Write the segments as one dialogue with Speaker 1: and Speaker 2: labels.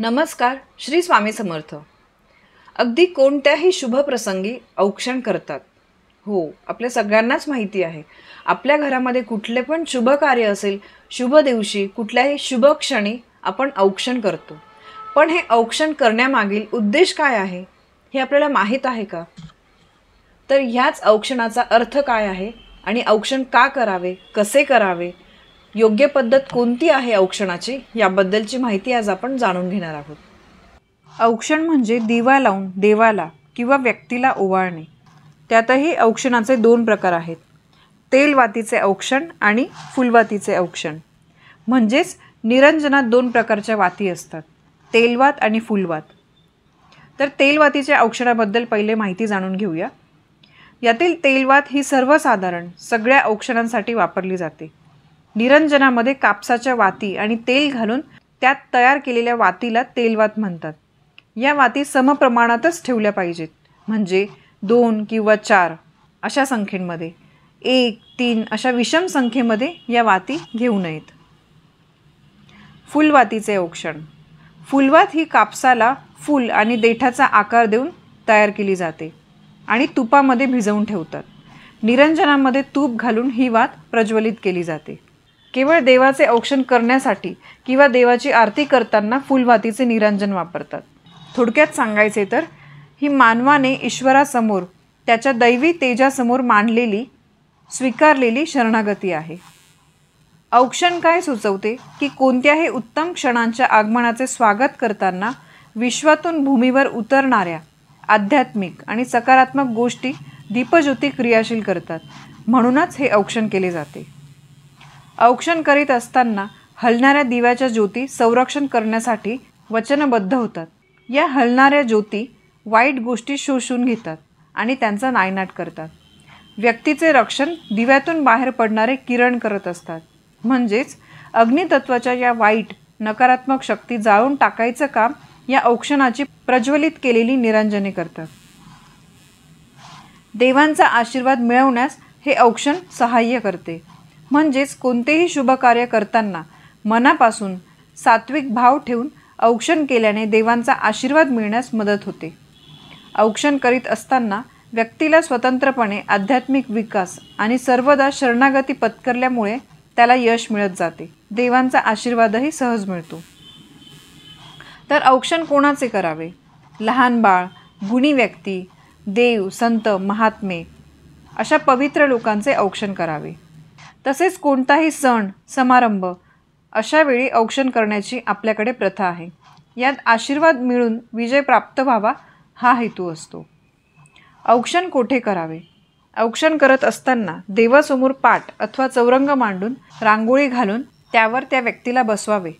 Speaker 1: नमस्कार श्री स्वामी समर्थ अगदी कोणत्याही शुभ प्रसंगी औक्षण करतात हो आपल्या सगळ्यांनाच माहिती आहे आपल्या घरामध्ये कुठले पण शुभ कार्य असेल शुभ दिवशी कुठल्याही शुभ क्षणी आपण औक्षण करतो पण हे औक्षण करण्यामागील उद्देश काय आहे हे आपल्याला माहीत आहे का तर ह्याच औक्षणाचा अर्थ काय आहे आणि औक्षण का करावे कसे करावे योग्य पद्धत कोणती आहे औक्षणाची याबद्दलची माहिती आज आपण जाणून घेणार आहोत औक्षण म्हणजे दिवा लावून देवाला किंवा व्यक्तीला ओवाळणे त्यातही औक्षणाचे दोन प्रकार आहेत तेलवातीचे औक्षण आणि फुलवातीचे औक्षण म्हणजेच निरंजनात दोन प्रकारच्या वाती असतात तेलवात आणि फुलवात तर तेलवातीच्या औक्षणाबद्दल पहिले माहिती जाणून घेऊया यातील तेलवात ही सर्वसाधारण सगळ्या औक्षणांसाठी वापरली जाते निरंजनामध्ये कापसाच्या वाती आणि तेल घालून त्यात तयार केलेल्या वातीला तेलवात म्हणतात या वाती समप्रमाणातच ठेवल्या पाहिजेत म्हणजे दोन किंवा चार अशा संख्येमध्ये एक तीन अशा विषम संख्येमध्ये या वाती घेऊ नयेत फुलवातीचे औक्षण फुलवात ही कापसाला फूल आणि देठाचा आकार देऊन तयार केली जाते आणि तुपामध्ये भिजवून ठेवतात निरंजनामध्ये तूप घालून ही वात प्रज्वलित केली जाते केवळ देवाचे औक्षण करण्यासाठी किंवा देवाची आरती करताना फुलवातीचे निरंजन वापरतात थोडक्यात सांगायचे तर ही मानवाने ईश्वरासमोर त्याच्या दैवी तेजासमोर मांडलेली स्वीकारलेली शरणागती आहे औक्षण काय सुचवते की कोणत्याही उत्तम क्षणांच्या आगमनाचे स्वागत करताना विश्वातून भूमीवर उतरणाऱ्या आध्यात्मिक आणि सकारात्मक गोष्टी दीपज्योती क्रियाशील करतात म्हणूनच हे औक्षण केले जाते औक्षण करीत असताना हलणाऱ्या दिव्याच्या ज्योती संरक्षण करण्यासाठी वचनबद्ध होतात या हलणाऱ्या ज्योती वाईट गोष्टी शोषून घेतात आणि त्यांचा नायनाट करतात व्यक्तीचे रक्षण दिव्यातून बाहेर पडणारे किरण करत असतात म्हणजेच अग्नितत्वाच्या या वाईट नकारात्मक शक्ती जाळून टाकायचं काम या औक्षणाची प्रज्वलित केलेली निरंजने करतात देवांचा आशीर्वाद मिळवण्यास हे औक्षण सहाय्य करते म्हणजेच कोणतेही शुभ कार्य करताना मनापासून सात्विक भाव ठेवून औक्षण केल्याने देवांचा आशीर्वाद मिळण्यास मदत होते औक्षण करीत असताना व्यक्तीला स्वतंत्रपणे आध्यात्मिक विकास आणि सर्वदा शरणागती पत्करल्यामुळे त्याला यश मिळत जाते देवांचा आशीर्वादही सहज मिळतो तर औक्षण कोणाचे करावे लहान बाळ गुणी व्यक्ती देव संत महात्मे अशा पवित्र लोकांचे औक्षण करावे तसेच कोणताही सण समारंभ अशावेळी औक्षण करण्याची आपल्याकडे प्रथा आहे यात आशीर्वाद मिळून विजय प्राप्त व्हावा हा हेतू असतो औक्षण कोठे करावे औक्षण करत असताना देवासमोर पाट अथवा चौरंग मांडून रांगोळी घालून त्यावर त्या व्यक्तीला बसवावे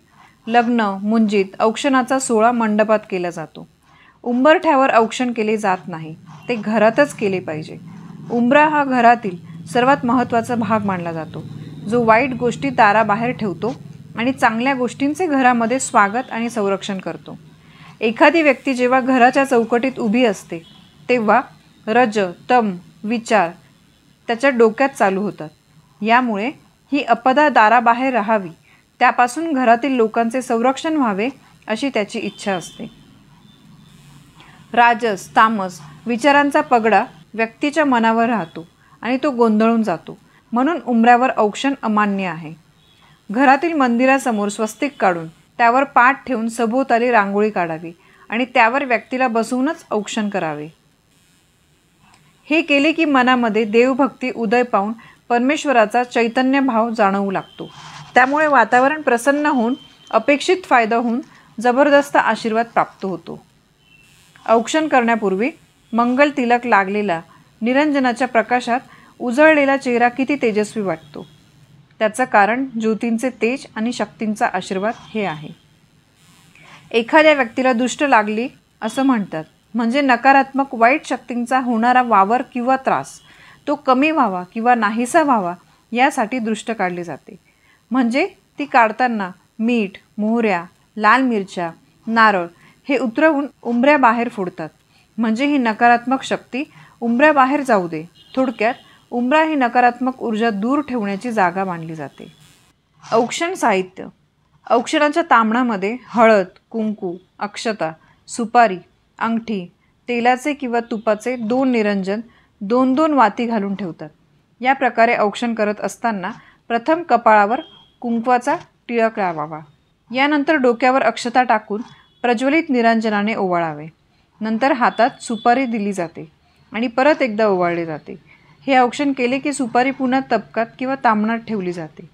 Speaker 1: लग्न मुंजीत औक्षणाचा सोहळा मंडपात केला जातो उंबरठ्यावर औक्षण केले जात नाही ते घरातच केले पाहिजे उंबरा हा घरातील सर्वात महत्त्वाचा भाग मानला जातो जो वाईट गोष्टी दाराबाहेर ठेवतो आणि चांगल्या गोष्टींचे घरामध्ये स्वागत आणि संरक्षण करतो एखादी व्यक्ती जेव्हा घराच्या चौकटीत उभी असते तेव्हा रज तम विचार त्याच्या डोक्यात चालू होतात यामुळे ही अपदा दाराबाहेर राहावी त्यापासून घरातील लोकांचे संरक्षण व्हावे अशी त्याची इच्छा असते राजस तामस विचारांचा पगडा व्यक्तीच्या मनावर राहतो आणि तो गोंधळून जातो म्हणून उमऱ्यावर औक्षण अमान्य आहे घरातील मंदिरासमोर स्वस्तिक काढून त्यावर पाठ ठेवून सभोवताली रांगोळी काढावी आणि त्यावर व्यक्तीला बसवूनच औक्षण करावे हे केले की मनामध्ये देवभक्ती उदय पाहून परमेश्वराचा चैतन्य भाव जाणवू लागतो त्यामुळे वातावरण प्रसन्न होऊन अपेक्षित फायदा होऊन जबरदस्त आशीर्वाद प्राप्त होतो औक्षण करण्यापूर्वी मंगल तिलक लागलेला निरंजनाच्या प्रकाशात उजळलेला चेहरा किती तेजस्वी वाटतो त्याचं कारण ज्योतींचे तेज आणि शक्तींचा आशीर्वाद हे आहे एखाद्या व्यक्तीला दुष्ट लागली असं म्हणतात म्हणजे नकारात्मक वाईट शक्तींचा होणारा वावर किंवा त्रास तो कमी व्हावा किंवा नाहीसा व्हावा यासाठी दृष्ट काढली जाते म्हणजे ती काढताना मीठ मोहऱ्या लाल मिरच्या नारळ हे उतरवून उंबऱ्याबाहेर फोडतात म्हणजे ही नकारात्मक शक्ती उंबऱ्याबाहेर जाऊ दे थोडक्यात उंबरा ही नकारात्मक ऊर्जा दूर ठेवण्याची जागा मानली जाते औक्षण साहित्य औक्षणाच्या तांबणामध्ये हळद कुंकू अक्षता सुपारी अंगठी तेलाचे किंवा तुपाचे दोन निरंजन दोन दोन वाती घालून ठेवतात या प्रकारे औक्षण करत असताना प्रथम कपाळावर कुंकवाचा टिळक लावावा यानंतर डोक्यावर अक्षता टाकून प्रज्वलित निरंजनाने ओवाळावे नंतर हातात सुपारी दिली जाते आणि परत एकदा ओवाळले जाते हे औक्षण केले की सुपारी पुन्हा तपकात किंवा तांबणात ठेवली जाते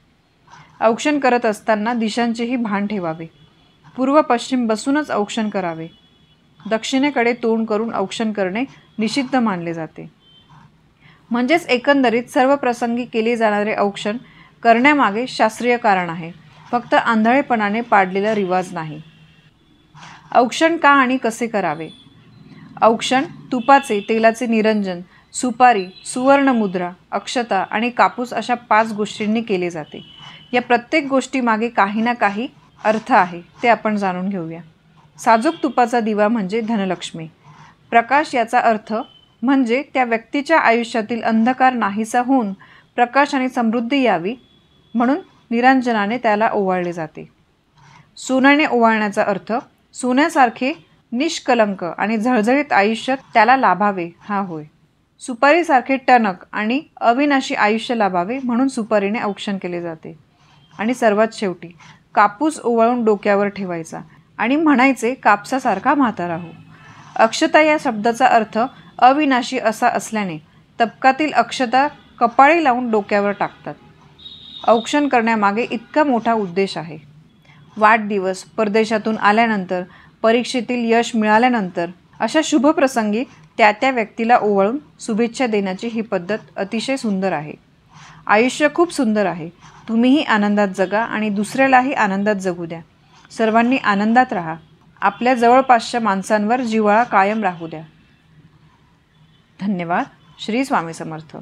Speaker 1: औक्षण करत असताना दिशांचेही भान ठेवावे पूर्व पश्चिम बसूनच औक्षण करावे दक्षिणेकडे तोंड करून औक्षण करणे निषिद्ध मानले जाते म्हणजेच एकंदरीत सर्व प्रसंगी केले जाणारे औक्षण करण्यामागे शास्त्रीय कारण आहे फक्त आंधळेपणाने पाडलेला रिवाज नाही औक्षण का आणि कसे करावे औक्षण तुपाचे तेलाचे निरंजन सुपारी सुवर्णमुद्रा अक्षता आणि कापूस अशा पाच गोष्टींनी केले जाते या प्रत्येक गोष्टीमागे काही ना काही अर्थ आहे ते आपण जाणून घेऊया साजूक तुपाचा दिवा म्हणजे धनलक्ष्मी प्रकाश याचा अर्थ म्हणजे त्या व्यक्तीच्या आयुष्यातील अंधकार नाहीसा होऊन प्रकाश आणि समृद्धी यावी म्हणून निरांजनाने त्याला ओवाळले जाते सोन्याने ओवाळण्याचा अर्थ सोन्यासारखे निष्कलंक आणि झळझळीत आयुष्य त्याला लाभावे हा होय सुपारीसारखे टणक आणि अविनाशी आयुष्य लाभावे म्हणून सुपारीने औक्षण केले जाते आणि सर्वात शेवटी कापूस ओवाळून डोक्यावर ठेवायचा आणि म्हणायचे कापसासारखा म्हातार हो अक्षता या शब्दाचा अर्थ अविनाशी असा असल्याने तबकातील अक्षता कपाळी लावून डोक्यावर टाकतात औक्षण करण्यामागे इतका मोठा उद्देश आहे वाढदिवस परदेशातून आल्यानंतर परीक्षेतील यश मिळाल्यानंतर अशा शुभप्रसंगी त्या त्या व्यक्तीला ओवाळून शुभेच्छा देण्याची ही पद्धत अतिशय सुंदर आहे आयुष्य खूप सुंदर आहे तुम्हीही आनंदात जगा आणि दुसऱ्यालाही आनंदात जगू द्या सर्वांनी आनंदात राहा आपल्या जवळपासच्या माणसांवर जिवाळा कायम राहू द्या धन्यवाद श्री स्वामी समर्थ